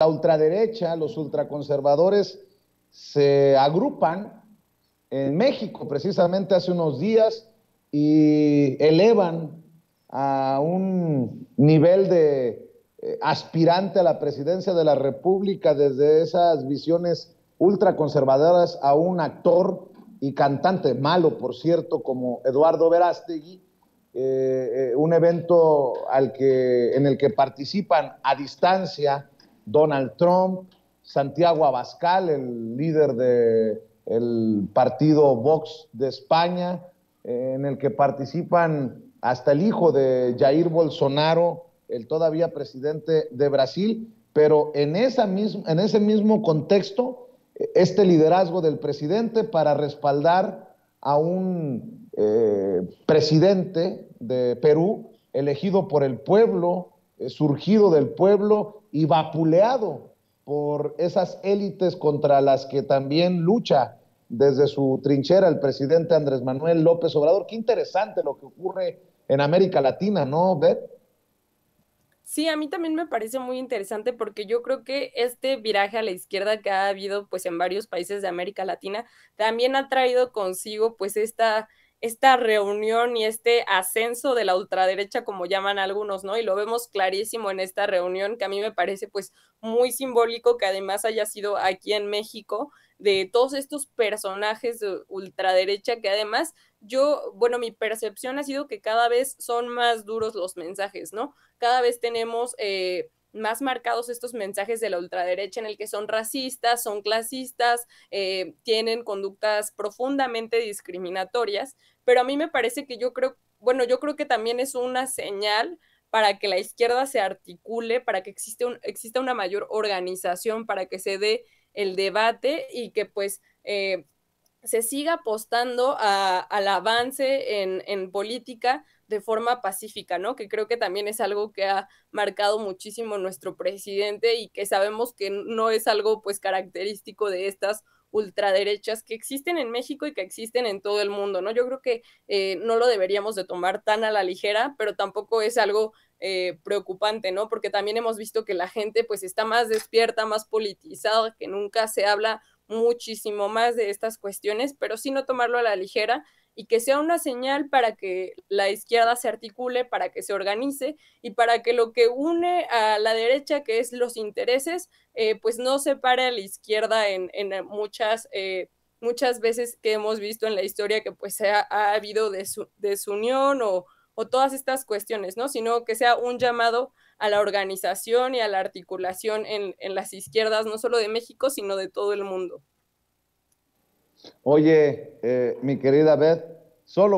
la ultraderecha, los ultraconservadores se agrupan en México precisamente hace unos días y elevan a un nivel de eh, aspirante a la presidencia de la República desde esas visiones ultraconservadoras a un actor y cantante malo, por cierto, como Eduardo Verástegui, eh, eh, un evento al que, en el que participan a distancia Donald Trump, Santiago Abascal, el líder del partido Vox de España, en el que participan hasta el hijo de Jair Bolsonaro, el todavía presidente de Brasil, pero en, esa en ese mismo contexto, este liderazgo del presidente para respaldar a un eh, presidente de Perú elegido por el pueblo surgido del pueblo y vapuleado por esas élites contra las que también lucha desde su trinchera el presidente Andrés Manuel López Obrador. Qué interesante lo que ocurre en América Latina, ¿no, Beth? Sí, a mí también me parece muy interesante porque yo creo que este viraje a la izquierda que ha habido pues en varios países de América Latina también ha traído consigo pues esta esta reunión y este ascenso de la ultraderecha, como llaman algunos, ¿no? Y lo vemos clarísimo en esta reunión que a mí me parece pues muy simbólico que además haya sido aquí en México de todos estos personajes de ultraderecha que además yo, bueno, mi percepción ha sido que cada vez son más duros los mensajes, ¿no? Cada vez tenemos... Eh, más marcados estos mensajes de la ultraderecha en el que son racistas, son clasistas, eh, tienen conductas profundamente discriminatorias, pero a mí me parece que yo creo, bueno, yo creo que también es una señal para que la izquierda se articule, para que un, exista una mayor organización, para que se dé el debate y que pues eh, se siga apostando al avance en, política de forma pacífica, ¿no? Que creo que también es algo que ha marcado muchísimo nuestro presidente y que sabemos que no es algo pues característico de estas ultraderechas que existen en México y que existen en todo el mundo, ¿no? Yo creo que eh, no lo deberíamos de tomar tan a la ligera, pero tampoco es algo eh, preocupante, ¿no? Porque también hemos visto que la gente pues está más despierta, más politizada, que nunca se habla muchísimo más de estas cuestiones, pero sí no tomarlo a la ligera y que sea una señal para que la izquierda se articule, para que se organice y para que lo que une a la derecha, que es los intereses, eh, pues no separe a la izquierda en, muchas, eh, muchas veces que hemos visto en la historia que pues ha, ha habido desunión o o todas estas cuestiones, ¿no? Sino que sea un llamado a la organización y a la articulación en, las izquierdas, no solo de México, sino de todo el mundo. Oye, eh, mi querida Beth, solo...